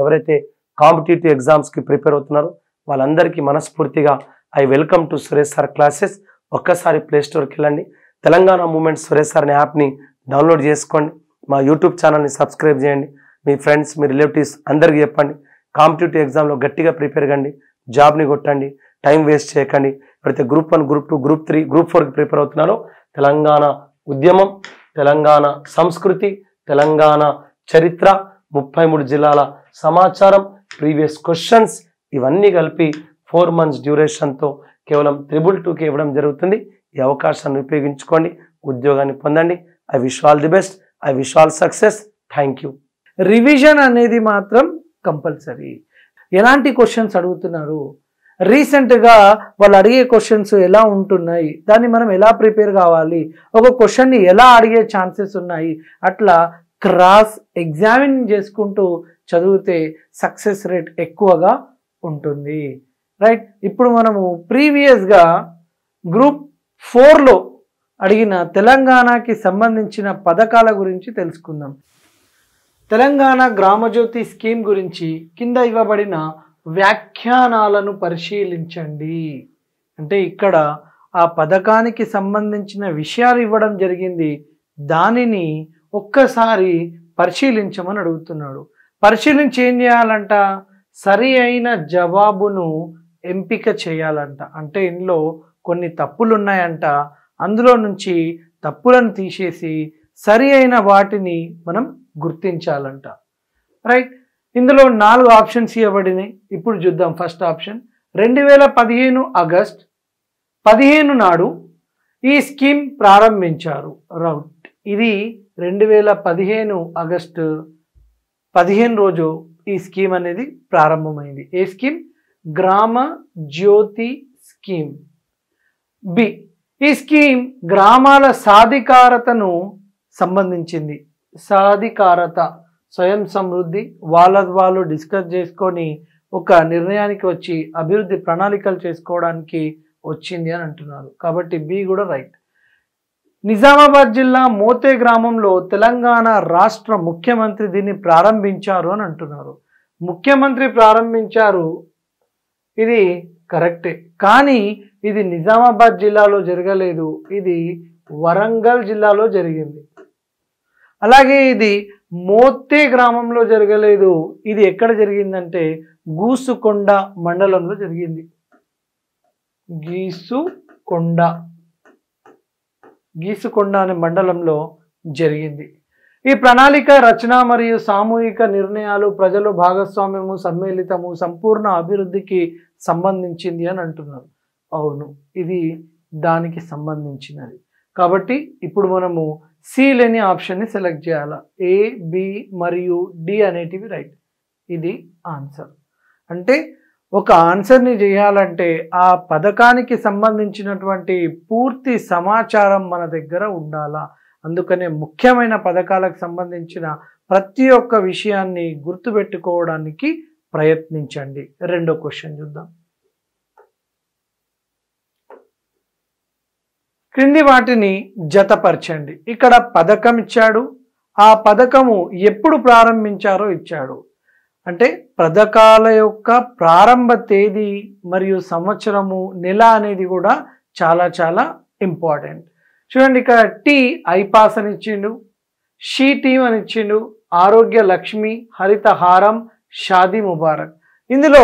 ఎవరైతే కాంపిటేటివ్ ఎగ్జామ్స్కి ప్రిపేర్ అవుతున్నారో వాళ్ళందరికీ మనస్ఫూర్తిగా I welcome to Suresh sir classes ఒక్కసారి ప్లేస్టోర్కి వెళ్ళండి తెలంగాణ మూమెంట్ సురేష్ సార్ అనే యాప్ని డౌన్లోడ్ చేసుకోండి మా యూట్యూబ్ ఛానల్ని సబ్స్క్రైబ్ చేయండి మీ ఫ్రెండ్స్ మీ రిలేటివ్స్ అందరికీ చెప్పండి కాంపిటేటివ్ ఎగ్జామ్లో గట్టిగా ప్రిపేర్ కండి జాబ్ని కొట్టండి టైం వేస్ట్ చేయకండి ఎవరైతే group one group two group three group ఫోర్కి ప్రిపేర్ అవుతున్నారో తెలంగాణ ఉద్యమం తెలంగాణ సంస్కృతి తెలంగాణ చరిత్ర ముప్పై మూడు జిల్లాల సమాచారం ప్రీవియస్ క్వశ్చన్స్ ఇవన్నీ కలిపి ఫోర్ మంత్స్ డ్యూరేషన్తో కేవలం త్రిబుల్ టూకి ఇవ్వడం జరుగుతుంది ఈ అవకాశాన్ని ఉపయోగించుకోండి ఉద్యోగాన్ని పొందండి I wish all the best I wish all success thank you revision అనేది మాత్రం కంపల్సరీ ఎలాంటి క్వశ్చన్స్ అడుగుతున్నారు రీసెంట్గా వాళ్ళు అడిగే క్వశ్చన్స్ ఎలా ఉంటున్నాయి దాన్ని మనం ఎలా ప్రిపేర్ కావాలి ఒక క్వశ్చన్ని ఎలా అడిగే ఛాన్సెస్ ఉన్నాయి అట్లా క్రాస్ ఎగ్జామిన్ చేసుకుంటూ చదివితే సక్సెస్ రేట్ ఎక్కువగా ఉంటుంది రైట్ ఇప్పుడు మనము ప్రీవియస్గా గ్రూప్ ఫోర్లో అడిగిన తెలంగాణకి సంబంధించిన పథకాల గురించి తెలుసుకుందాం తెలంగాణ గ్రామజ్యోతి స్కీమ్ గురించి కింద ఇవ్వబడిన వ్యాఖ్యానాలను పరిశీలించండి అంటే ఇక్కడ ఆ పథకానికి సంబంధించిన విషయాలు ఇవ్వడం జరిగింది దానిని ఒక్కసారి పరిశీలించమని అడుగుతున్నాడు పరిశీలించి ఏం చేయాలంట సరి అయిన జవాబును ఎంపిక చేయాలంట అంటే ఇందులో కొన్ని తప్పులు ఉన్నాయంట అందులో నుంచి తప్పులను తీసేసి సరి అయిన వాటిని మనం గుర్తించాలంట రైట్ ఇందులో నాలుగు ఆప్షన్స్ ఇవ్వబడినాయి ఇప్పుడు చూద్దాం ఫస్ట్ ఆప్షన్ రెండు వేల పదిహేను ఆగస్ట్ పదిహేను నాడు ఈ స్కీమ్ ప్రారంభించారు రౌట్ ఇది రెండు వేల పదిహేను ఆగస్టు పదిహేను రోజు ఈ స్కీమ్ అనేది ప్రారంభమైంది A scheme Grama Jyothi scheme B ఈ స్కీమ్ గ్రామాల సాధికారతను సంబంధించింది సాధికారత స్వయం సమృద్ధి వాళ్ళ వాళ్ళు డిస్కస్ చేసుకొని ఒక నిర్ణయానికి వచ్చి అభివృద్ధి ప్రణాళికలు చేసుకోవడానికి వచ్చింది అని అంటున్నారు కాబట్టి బి కూడా రైట్ నిజామాబాద్ జిల్లా మోతే గ్రామంలో తెలంగాణ రాష్ట్ర ముఖ్యమంత్రి దీన్ని ప్రారంభించారు అని అంటున్నారు ముఖ్యమంత్రి ప్రారంభించారు ఇది కరెక్టే కానీ ఇది నిజామాబాద్ జిల్లాలో జరగలేదు ఇది వరంగల్ జిల్లాలో జరిగింది అలాగే ఇది మోతే గ్రామంలో జరగలేదు ఇది ఎక్కడ జరిగిందంటే గూసుకొండ మండలంలో జరిగింది గీసుకొండ గీసుకొండ అనే మండలంలో జరిగింది ఈ ప్రణాళిక రచన మరియు సామూహిక నిర్ణయాలు ప్రజలు భాగస్వామ్యము సమ్మేళితము సంపూర్ణ అభివృద్ధికి సంబంధించింది అని అంటున్నారు అవును ఇది దానికి సంబంధించినది కాబట్టి ఇప్పుడు మనము సి లేని ఆప్షన్ని సెలెక్ట్ చేయాలా ఏ బి మరియు డి అనేటివి రైట్ ఇది ఆన్సర్ అంటే ఒక ఆన్సర్ని చేయాలంటే ఆ పథకానికి సంబంధించినటువంటి పూర్తి సమాచారం మన దగ్గర ఉండాలా అందుకనే ముఖ్యమైన పథకాలకు సంబంధించిన ప్రతి ఒక్క విషయాన్ని గుర్తుపెట్టుకోవడానికి ప్రయత్నించండి రెండో క్వశ్చన్ చూద్దాం క్రింది వాటిని జతపరచండి ఇక్కడ పథకం ఇచ్చాడు ఆ పథకము ఎప్పుడు ప్రారంభించారో ఇచ్చాడు అంటే పథకాల యొక్క ప్రారంభ తేదీ మరియు సంవత్సరము నెల అనేది కూడా చాలా చాలా ఇంపార్టెంట్ చూడండి ఇక్కడ టీ ఐపాస్ అని ఇచ్చిండు షీ టీమ్ అని ఇచ్చిండు ఆరోగ్య లక్ష్మి హరితహారం షాదీ ముబారక్ ఇందులో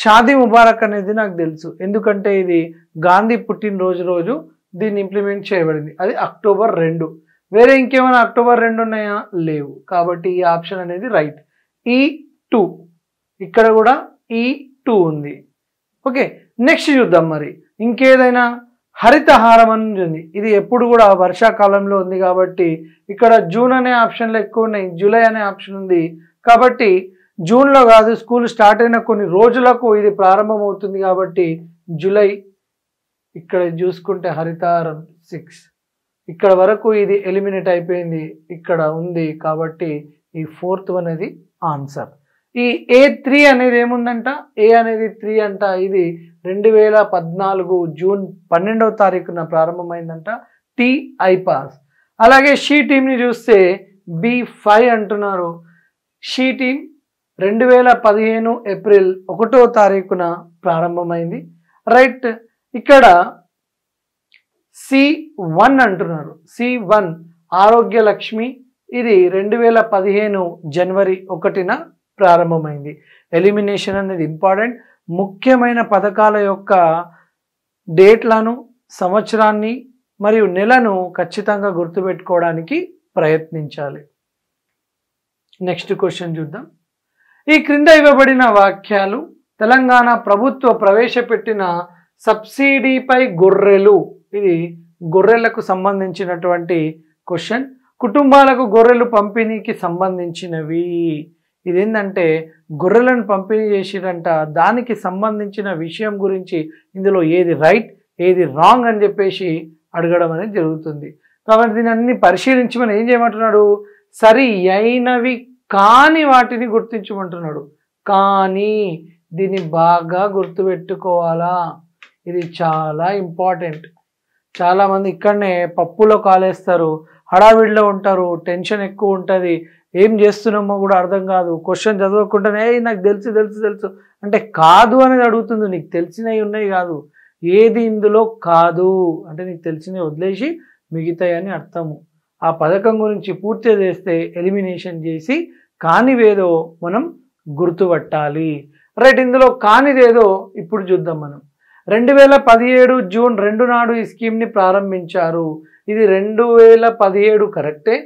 షాదీ ముబారక్ అనేది నాకు తెలుసు ఎందుకంటే ఇది గాంధీ పుట్టినరోజు రోజు దీన్ని ఇంప్లిమెంట్ చేయబడింది అది అక్టోబర్ రెండు వేరే ఇంకేమైనా అక్టోబర్ రెండు ఉన్నాయా లేవు కాబట్టి ఈ ఆప్షన్ అనేది రైట్ ఈ టూ ఇక్కడ కూడా ఈ టూ ఉంది ఓకే నెక్స్ట్ చూద్దాం మరి ఇంకేదైనా హరితహారం అని ఉంది ఇది ఎప్పుడు కూడా వర్షాకాలంలో ఉంది కాబట్టి ఇక్కడ జూన్ అనే ఆప్షన్లు ఎక్కువ ఉన్నాయి జూలై అనే ఆప్షన్ ఉంది కాబట్టి జూన్లో కాదు స్కూల్ స్టార్ట్ అయిన కొన్ని రోజులకు ఇది ప్రారంభమవుతుంది కాబట్టి జూలై ఇక్కడ చూసుకుంటే హరితహారం సిక్స్ ఇక్కడ వరకు ఇది ఎలిమినేట్ అయిపోయింది ఇక్కడ ఉంది కాబట్టి ఈ ఫోర్త్ అనేది ఆన్సర్ ఈ ఏ త్రీ అనేది ఏముందంట ఏ అనేది త్రీ అంట ఇది రెండు వేల పద్నాలుగు జూన్ పన్నెండవ తారీఖున ప్రారంభమైందంట టీ ఐపాస్ అలాగే షీ టీంని చూస్తే బి ఫైవ్ అంటున్నారు షీ టీం రెండు వేల పదిహేను ఏప్రిల్ ఒకటో తారీఖున ప్రారంభమైంది రైట్ ఇక్కడ సి వన్ అంటున్నారు సి వన్ ఆరోగ్య లక్ష్మి ఇది రెండు వేల పదిహేను జనవరి ఒకటిన ప్రారంభమైంది ఎలిమినేషన్ అనేది ఇంపార్టెంట్ ముఖ్యమైన పథకాల యొక్క డేట్లను సంవత్సరాన్ని మరియు నెలను ఖచ్చితంగా గుర్తుపెట్టుకోవడానికి ప్రయత్నించాలి నెక్స్ట్ క్వశ్చన్ చూద్దాం ఈ క్రింద ఇవ్వబడిన వాక్యాలు తెలంగాణ ప్రభుత్వ ప్రవేశపెట్టిన సబ్సిడీపై గొర్రెలు ఇది గొర్రెలకు సంబంధించినటువంటి క్వశ్చన్ కుటుంబాలకు గొర్రెలు పంపిణీకి సంబంధించినవి ఇదేంటంటే గొర్రెలను పంపిణీ చేసిరంట దానికి సంబంధించిన విషయం గురించి ఇందులో ఏది రైట్ ఏది రాంగ్ అని చెప్పేసి అడగడం అనేది జరుగుతుంది కాబట్టి దీని అన్ని పరిశీలించమని ఏం చేయమంటున్నాడు సరి అయినవి కాని వాటిని గుర్తించమంటున్నాడు కానీ దీన్ని బాగా గుర్తుపెట్టుకోవాలా ఇది చాలా ఇంపార్టెంట్ చాలామంది ఇక్కడనే పప్పులో కాలేస్తారు హడావిడిలో ఉంటారు టెన్షన్ ఎక్కువ ఉంటుంది ఏం చేస్తున్నామో కూడా అర్థం కాదు క్వశ్చన్ చదవకుండానే నాకు తెలుసు తెలుసు తెలుసు అంటే కాదు అనేది అడుగుతుంది నీకు తెలిసినవి ఉన్నాయి కాదు ఏది ఇందులో కాదు అంటే నీకు తెలిసినవి వదిలేసి మిగతాయని అర్థము ఆ పథకం గురించి పూర్తి చేస్తే ఎలిమినేషన్ చేసి కానివేదో మనం గుర్తుపట్టాలి రైట్ ఇందులో కానిదేదో ఇప్పుడు చూద్దాం మనం రెండు వేల పదిహేడు జూన్ రెండు నాడు ఈ స్కీమ్ని ప్రారంభించారు ఇది రెండు వేల పదిహేడు కరెక్టే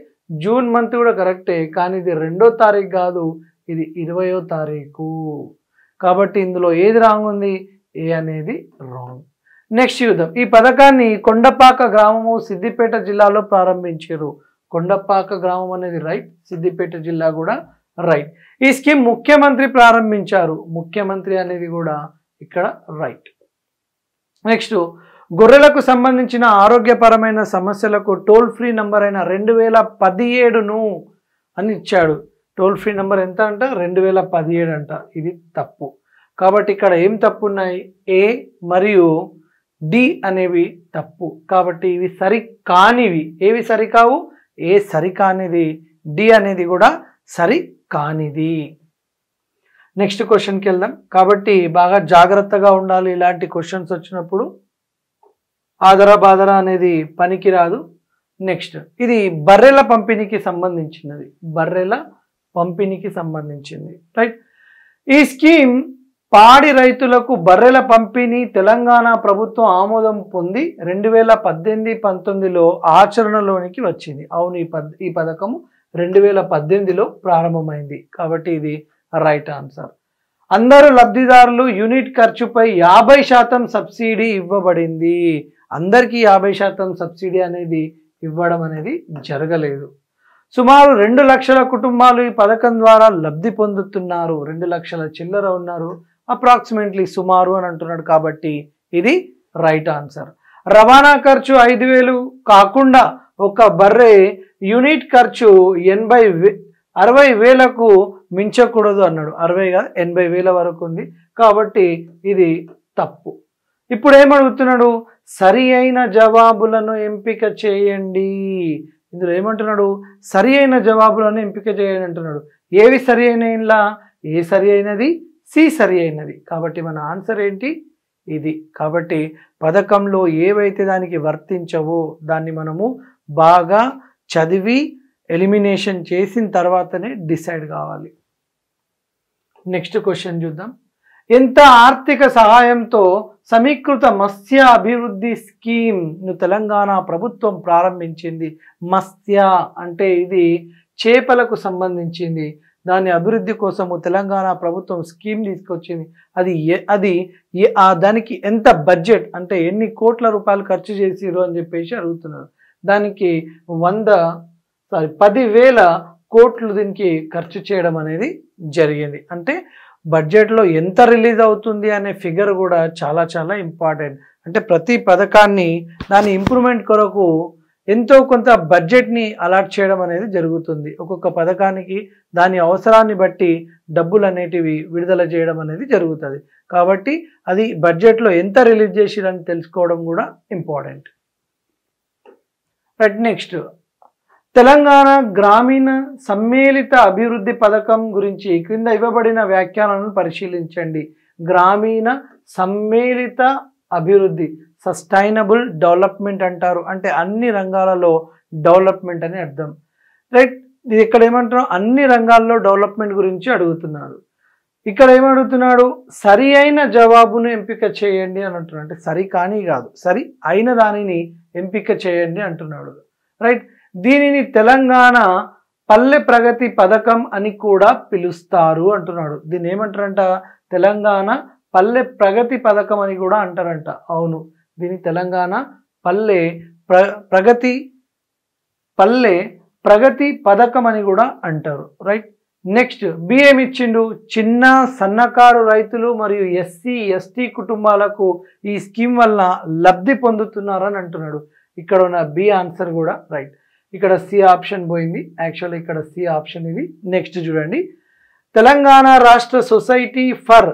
జూన్ మంత్ కూడా కరెక్టే కానీ ఇది రెండో తారీఖు కాదు ఇది ఇరవయో తారీఖు కాబట్టి ఇందులో ఏది రాంగ్ ఉంది ఏ అనేది రాంగ్ నెక్స్ట్ యుద్ధం ఈ పథకాన్ని కొండపాక గ్రామము సిద్దిపేట జిల్లాలో ప్రారంభించారు కొండపాక గ్రామం అనేది రైట్ సిద్దిపేట జిల్లా కూడా రైట్ ఈ స్కీమ్ ముఖ్యమంత్రి ప్రారంభించారు ముఖ్యమంత్రి అనేది కూడా ఇక్కడ రైట్ నెక్స్ట్ గొర్రెలకు సంబంధించిన ఆరోగ్యపరమైన సమస్యలకు టోల్ ఫ్రీ నంబర్ అయిన రెండు వేల పదిహేడును అని ఇచ్చాడు టోల్ ఫ్రీ నంబర్ ఎంత అంట రెండు వేల పదిహేడు అంట ఇది తప్పు కాబట్టి ఇక్కడ ఏం తప్పు ఉన్నాయి ఏ మరియు డి అనేవి తప్పు కాబట్టి ఇవి సరి కానివి ఏవి సరికావు ఏ సరికానిది డి అనేది కూడా సరి కానిది నెక్స్ట్ క్వశ్చన్కి వెళ్దాం కాబట్టి బాగా జాగ్రత్తగా ఉండాలి ఇలాంటి క్వశ్చన్స్ వచ్చినప్పుడు ఆదరా బాదరా అనేది పనికిరాదు నెక్స్ట్ ఇది బర్రెల పంపిణీకి సంబంధించినది బర్రెల పంపిణీకి సంబంధించింది రైట్ ఈ స్కీమ్ పాడి రైతులకు బర్రెల పంపిణీ తెలంగాణ ప్రభుత్వం ఆమోదం పొంది రెండు వేల పద్దెనిమిది పంతొమ్మిదిలో ఆచరణలోనికి వచ్చింది అవును ఈ పద్ ఈ పథకము రెండు వేల పద్దెనిమిదిలో ప్రారంభమైంది కాబట్టి ఇది రైట్ ఆన్సర్ అందరు లబ్ధిదారులు యూనిట్ ఖర్చుపై యాభై శాతం సబ్సిడీ ఇవ్వబడింది అందరికీ యాభై శాతం సబ్సిడీ అనేది ఇవ్వడం అనేది జరగలేదు సుమారు రెండు లక్షల కుటుంబాలు ఈ పథకం ద్వారా లబ్ధి పొందుతున్నారు రెండు లక్షల చిల్లర ఉన్నారు అప్రాక్సిమేట్లీ సుమారు అని అంటున్నాడు కాబట్టి ఇది రైట్ ఆన్సర్ రవాణా ఖర్చు ఐదు వేలు కాకుండా ఒక బర్రె యూనిట్ ఖర్చు ఎనభై అరవై వేలకు మించకూడదు అన్నాడు అరవై కాదు ఎనభై వేల వరకు ఉంది కాబట్టి ఇది తప్పు ఇప్పుడు ఏమడుగుతున్నాడు సరి అయిన జవాబులను ఎంపిక చేయండి ఇందులో ఏమంటున్నాడు సరి అయిన జవాబులను ఎంపిక చేయండి అంటున్నాడు ఏవి సరి అయినలా ఏ సరి అయినది సి సరి అయినది కాబట్టి మన ఆన్సర్ ఏంటి ఇది కాబట్టి పథకంలో ఏవైతే దానికి వర్తించవో దాన్ని మనము బాగా చదివి ఎలిమినేషన్ చేసిన తర్వాతనే డిసైడ్ కావాలి నెక్స్ట్ క్వశ్చన్ చూద్దాం ఎంత ఆర్థిక సహాయంతో సమీకృత మత్స్య అభివృద్ధి స్కీమ్ను తెలంగాణ ప్రభుత్వం ప్రారంభించింది మత్స్య అంటే ఇది చేపలకు సంబంధించింది దాని అభివృద్ధి కోసము తెలంగాణ ప్రభుత్వం స్కీమ్ తీసుకొచ్చింది అది అది దానికి ఎంత బడ్జెట్ అంటే ఎన్ని కోట్ల రూపాయలు ఖర్చు చేసిరు అని చెప్పేసి అడుగుతున్నారు దానికి వంద సారీ పదివేల కోట్లు దీనికి ఖర్చు చేయడం అనేది జరిగింది అంటే బడ్జెట్లో ఎంత రిలీజ్ అవుతుంది అనే ఫిగర్ కూడా చాలా చాలా ఇంపార్టెంట్ అంటే ప్రతి పథకాన్ని దాని ఇంప్రూవ్మెంట్ కొరకు ఎంతో కొంత బడ్జెట్ని అలాట్ చేయడం అనేది జరుగుతుంది ఒక్కొక్క పథకానికి దాని అవసరాన్ని బట్టి డబ్బులు అనేటివి విడుదల చేయడం అనేది జరుగుతుంది కాబట్టి అది బడ్జెట్లో ఎంత రిలీజ్ చేసిరని తెలుసుకోవడం కూడా ఇంపార్టెంట్ రైట్ నెక్స్ట్ తెలంగాణ గ్రామీణ సమ్మేళిత అభివృద్ధి పథకం గురించి క్రింద ఇవ్వబడిన వ్యాఖ్యానాలను పరిశీలించండి గ్రామీణ సమ్మేళిత అభివృద్ధి సస్టైనబుల్ డెవలప్మెంట్ అంటారు అంటే అన్ని రంగాలలో డెవలప్మెంట్ అని అర్థం రైట్ ఇది ఇక్కడ ఏమంటున్నాం అన్ని రంగాల్లో డెవలప్మెంట్ గురించి అడుగుతున్నాడు ఇక్కడ ఏమడుగుతున్నాడు సరి అయిన జవాబును ఎంపిక చేయండి అని అంటున్నాడు అంటే సరి కానీ కాదు సరి అయిన దానిని ఎంపిక చేయండి అంటున్నాడు రైట్ దీనిని తెలంగాణ పల్లె ప్రగతి పథకం అని కూడా పిలుస్తారు అంటున్నాడు దీన్ని ఏమంటారంట తెలంగాణ పల్లె ప్రగతి పథకం అని కూడా అంటారంట అవును దీని తెలంగాణ పల్లె ప్ర ప్రగతి పల్లె ప్రగతి పథకం అని కూడా అంటారు రైట్ నెక్స్ట్ బియ్యం ఇచ్చిండు చిన్న సన్నకారు రైతులు మరియు ఎస్సీ ఎస్టీ కుటుంబాలకు ఈ స్కీమ్ వల్ల లబ్ధి పొందుతున్నారని అంటున్నాడు ఇక్కడ ఉన్న బి ఆన్సర్ కూడా రైట్ ఇక్కడ సి ఆప్షన్ పోయింది యాక్చువల్ ఇక్కడ సి ఆప్షన్ ఇది నెక్స్ట్ చూడండి తెలంగాణ రాష్ట్ర society for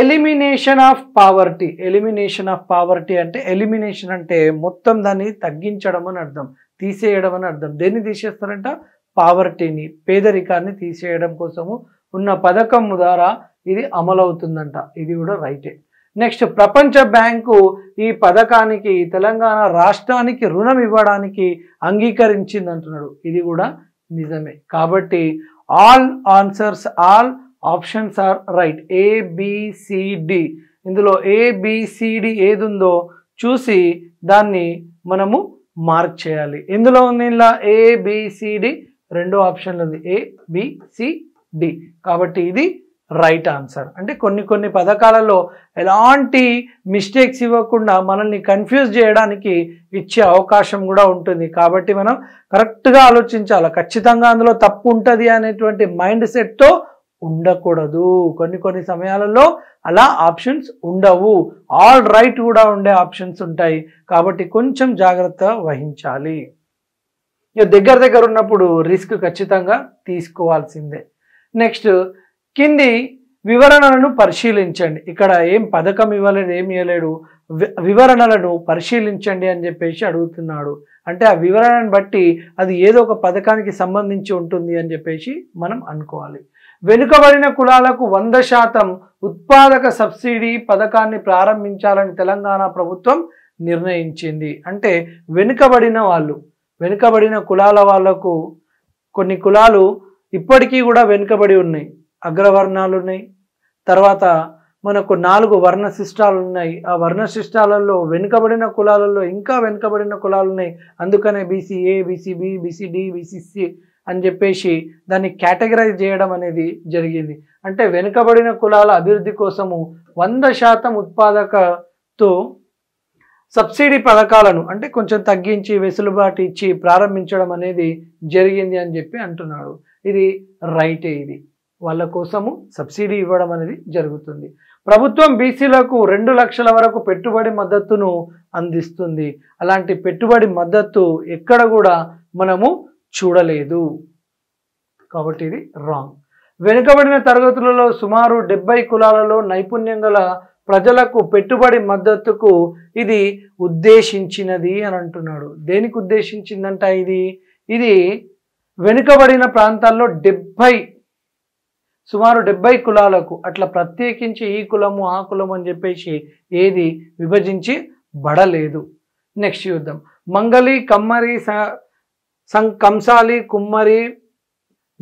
elimination of poverty elimination of poverty అంటే ఎలిమినేషన్ అంటే మొత్తం దాన్ని తగ్గించడం అని అర్థం తీసేయడం అని అర్థం దేన్ని తీసేస్తారంట పావర్టీని పేదరికాన్ని తీసేయడం కోసము ఉన్న పథకం ద్వారా ఇది అమలవుతుందంట ఇది కూడా రైటే నెక్స్ట్ ప్రపంచ బ్యాంకు ఈ పథకానికి తెలంగాణ రాష్ట్రానికి రుణం ఇవ్వడానికి అంగీకరించింది అంటున్నాడు ఇది కూడా నిజమే కాబట్టి all answers all options are right A B C D ఇందులో ఏబిసిడి ఏది ఉందో చూసి దాన్ని మనము మార్క్ చేయాలి ఇందులో ఉంది ఇలా ఏబిసిడి రెండో ఆప్షన్లు ఉంది ఏబిసిడి కాబట్టి ఇది రైట్ ఆన్సర్ అంటే కొన్ని కొన్ని పథకాలలో ఎలాంటి మిస్టేక్స్ ఇవ్వకుండా మనల్ని కన్ఫ్యూజ్ చేయడానికి ఇచ్చే అవకాశం కూడా ఉంటుంది కాబట్టి మనం కరెక్ట్గా ఆలోచించాలి ఖచ్చితంగా అందులో తప్పు ఉంటుంది అనేటువంటి మైండ్ సెట్తో ఉండకూడదు కొన్ని కొన్ని సమయాలలో అలా ఆప్షన్స్ ఉండవు ఆల్ రైట్ కూడా ఉండే ఆప్షన్స్ ఉంటాయి కాబట్టి కొంచెం జాగ్రత్త వహించాలి దగ్గర దగ్గర ఉన్నప్పుడు రిస్క్ ఖచ్చితంగా తీసుకోవాల్సిందే నెక్స్ట్ కింది వివరణలను పరిశీలించండి ఇక్కడ ఏం పథకం ఇవ్వలేదు ఏం ఇవ్వలేడు వివరణలను పరిశీలించండి అని చెప్పేసి అడుగుతున్నాడు అంటే ఆ వివరణను బట్టి అది ఏదో ఒక పథకానికి సంబంధించి ఉంటుంది అని చెప్పేసి మనం అనుకోవాలి వెనుకబడిన కులాలకు వంద శాతం ఉత్పాదక సబ్సిడీ పథకాన్ని ప్రారంభించాలని తెలంగాణ ప్రభుత్వం నిర్ణయించింది అంటే వెనుకబడిన వాళ్ళు వెనుకబడిన కులాల వాళ్లకు కొన్ని కులాలు ఇప్పటికీ కూడా వెనుకబడి ఉన్నాయి అగ్రవర్ణాలు ఉన్నాయి తర్వాత మనకు నాలుగు వర్ణ శిష్టాలు ఉన్నాయి ఆ వర్ణ శిష్టాలలో వెనుకబడిన కులాలలో ఇంకా వెనుకబడిన కులాలు ఉన్నాయి అందుకనే బీసీఏ బీసీబి బీసీడి బీసీసీ అని చెప్పేసి దాన్ని కేటగరైజ్ చేయడం అనేది జరిగింది అంటే వెనుకబడిన కులాల అభివృద్ధి కోసము వంద శాతం ఉత్పాదకతో సబ్సిడీ పథకాలను అంటే కొంచెం తగ్గించి వెసులుబాటు ఇచ్చి ప్రారంభించడం అనేది జరిగింది అని చెప్పి అంటున్నాడు ఇది రైటే ఇది వాళ్ళ కోసము సబ్సిడీ ఇవ్వడం అనేది జరుగుతుంది ప్రభుత్వం బీసీలకు రెండు లక్షల వరకు పెట్టుబడి మద్దతును అందిస్తుంది అలాంటి పెట్టుబడి మద్దతు ఎక్కడ కూడా మనము చూడలేదు కాబట్టి ఇది రాంగ్ వెనుకబడిన తరగతులలో సుమారు డెబ్బై కులాలలో నైపుణ్యం గల ప్రజలకు పెట్టుబడి మద్దతుకు ఇది ఉద్దేశించినది అని అంటున్నాడు దేనికి ఉద్దేశించిందంట ఇది ఇది వెనుకబడిన ప్రాంతాల్లో డెబ్బై సుమారు డెబ్బై కులాలకు అట్లా ప్రత్యేకించి ఈ కులము ఆ కులము అని చెప్పేసి ఏది విభజించి బడలేదు నెక్స్ట్ యుద్ధం మంగళి కమ్మరి కంసాలి కుమ్మరి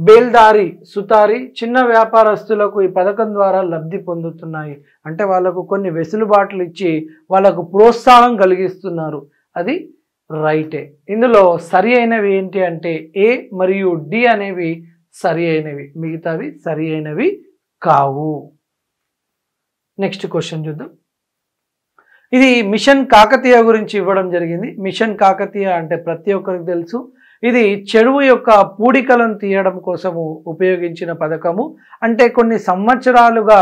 బేల్దారి సుతారి చిన్న వ్యాపారస్తులకు ఈ పథకం ద్వారా లబ్ధి పొందుతున్నాయి అంటే వాళ్ళకు కొన్ని వెసులుబాట్లు ఇచ్చి వాళ్ళకు ప్రోత్సాహం కలిగిస్తున్నారు అది రైటే ఇందులో సరి అయినవి ఏంటి అంటే ఏ మరియు డి అనేవి సరి అయినవి మిగతావి సరి అయినవి కావు నెక్స్ట్ క్వశ్చన్ చూద్దాం ఇది మిషన్ కాకతీయ గురించి ఇవ్వడం జరిగింది మిషన్ కాకతీయ అంటే ప్రతి ఒక్కరికి తెలుసు ఇది చెరువు యొక్క పూడికలను తీయడం కోసము ఉపయోగించిన పథకము అంటే కొన్ని సంవత్సరాలుగా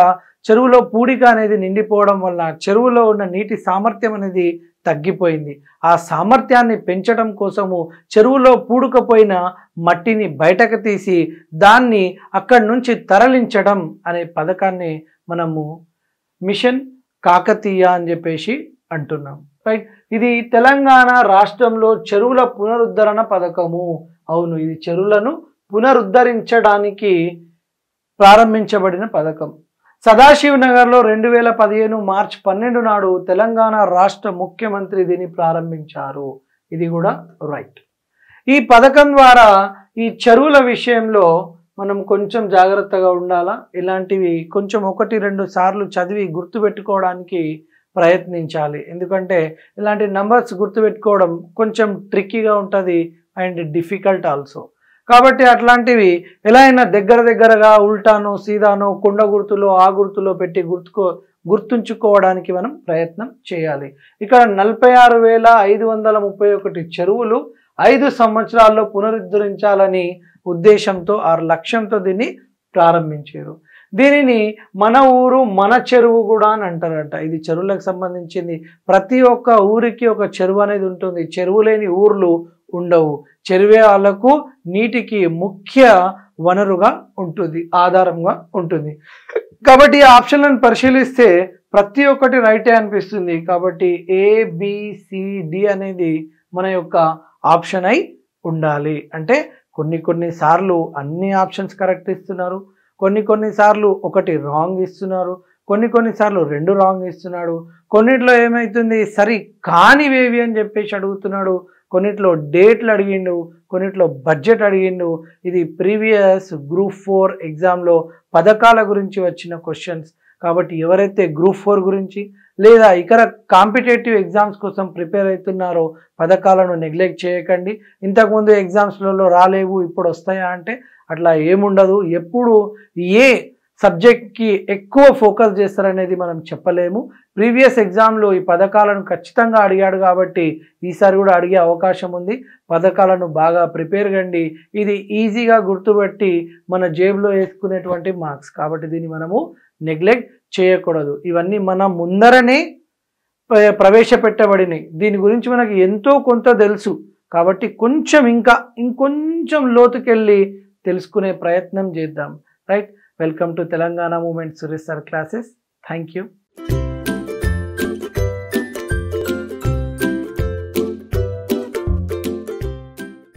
చెరువులో పూడిక అనేది నిండిపోవడం వల్ల చెరువులో ఉన్న నీటి సామర్థ్యం అనేది తగ్గిపోయింది ఆ సామర్థ్యాన్ని పెంచడం కోసము చెరువులో పూడుకపోయిన మట్టిని బయటకు తీసి దాన్ని అక్కడి నుంచి తరలించడం అనే పథకాన్ని మనము మిషన్ కాకతీయ అని చెప్పేసి అంటున్నాం రైట్ ఇది తెలంగాణ రాష్ట్రంలో చెరువుల పునరుద్ధరణ పథకము అవును ఇది చెరువులను పునరుద్ధరించడానికి ప్రారంభించబడిన పథకం సదాశివనగర్లో రెండు వేల పదిహేను మార్చ్ పన్నెండు నాడు తెలంగాణ రాష్ట్ర ముఖ్యమంత్రి దీన్ని ప్రారంభించారు ఇది కూడా రైట్ ఈ పథకం ద్వారా ఈ చెరువుల విషయంలో మనం కొంచెం జాగ్రత్తగా ఉండాలా ఇలాంటివి కొంచెం ఒకటి రెండు సార్లు చదివి గుర్తుపెట్టుకోవడానికి ప్రయత్నించాలి ఎందుకంటే ఇలాంటి నంబర్స్ గుర్తుపెట్టుకోవడం కొంచెం ట్రిక్కీగా ఉంటుంది అండ్ డిఫికల్ట్ ఆల్సో కాబట్టి అట్లాంటివి ఎలా అయినా దగ్గర దగ్గరగా ఉల్టాను సీదాను కుండ గుర్తులో ఆ గుర్తులో పెట్టి గుర్తుకో గుర్తుంచుకోవడానికి మనం ప్రయత్నం చేయాలి ఇక్కడ నలభై ఆరు వేల ఐదు వందల ముప్పై ఒకటి చెరువులు ఐదు సంవత్సరాల్లో పునరుద్ధరించాలని ఉద్దేశంతో ఆ లక్ష్యంతో దీన్ని ప్రారంభించారు దీనిని మన ఊరు మన చెరువు కూడా అని అంటారట ఇది చెరువులకు సంబంధించింది ప్రతి ఒక్క ఊరికి ఒక చెరువు అనేది ఉంటుంది చెరువు లేని ఊర్లు ఉండవు చెరువే నీటికి ముఖ్య వనరుగా ఉంటుంది ఆధారంగా ఉంటుంది కాబట్టి ఆప్షన్లను పరిశీలిస్తే ప్రతి ఒక్కటి రైటే అనిపిస్తుంది కాబట్టి ఏబిసిడి అనేది మన యొక్క ఆప్షన్ అయి ఉండాలి అంటే కొన్ని కొన్ని సార్లు అన్ని ఆప్షన్స్ కరెక్ట్ ఇస్తున్నారు కొన్ని కొన్ని సార్లు ఒకటి రాంగ్ ఇస్తున్నారు కొన్ని కొన్ని సార్లు రెండు రాంగ్ ఇస్తున్నాడు కొన్నిట్లో ఏమవుతుంది సరి కానివేవి అని చెప్పేసి అడుగుతున్నాడు కొన్నిట్లో డేట్లు అడిగిండు కొన్నిట్లో బడ్జెట్ అడిగిండు ఇది ప్రీవియస్ గ్రూప్ ఫోర్ ఎగ్జామ్లో పథకాల గురించి వచ్చిన క్వశ్చన్స్ కాబట్టి ఎవరైతే గ్రూప్ ఫోర్ గురించి లేదా ఇతర కాంపిటేటివ్ ఎగ్జామ్స్ కోసం ప్రిపేర్ అవుతున్నారో పథకాలను నెగ్లెక్ట్ చేయకండి ఇంతకుముందు ఎగ్జామ్స్లలో రాలేవు ఇప్పుడు వస్తాయా అంటే అట్లా ఏముండదు ఎప్పుడు ఏ సబ్జెక్ట్కి ఎక్కువ ఫోకస్ చేస్తారనేది మనం చెప్పలేము ప్రీవియస్ ఎగ్జామ్లో ఈ పథకాలను ఖచ్చితంగా అడిగాడు కాబట్టి ఈసారి కూడా అడిగే అవకాశం ఉంది పథకాలను బాగా ప్రిపేర్ కండి ఇది ఈజీగా గుర్తుపెట్టి మన జేబులో వేసుకునేటువంటి మార్క్స్ కాబట్టి దీన్ని మనము నెగ్లెక్ట్ చేయకూడదు ఇవన్నీ మన ముందరనే ప్రవేశపెట్టబడినాయి దీని గురించి మనకి ఎంతో కొంత తెలుసు కాబట్టి కొంచెం ఇంకా ఇంకొంచెం లోతుకెళ్ళి తెలుసుకునే ప్రయత్నం చేద్దాం right Welcome to Telangana Movement Research Classes. Thank you.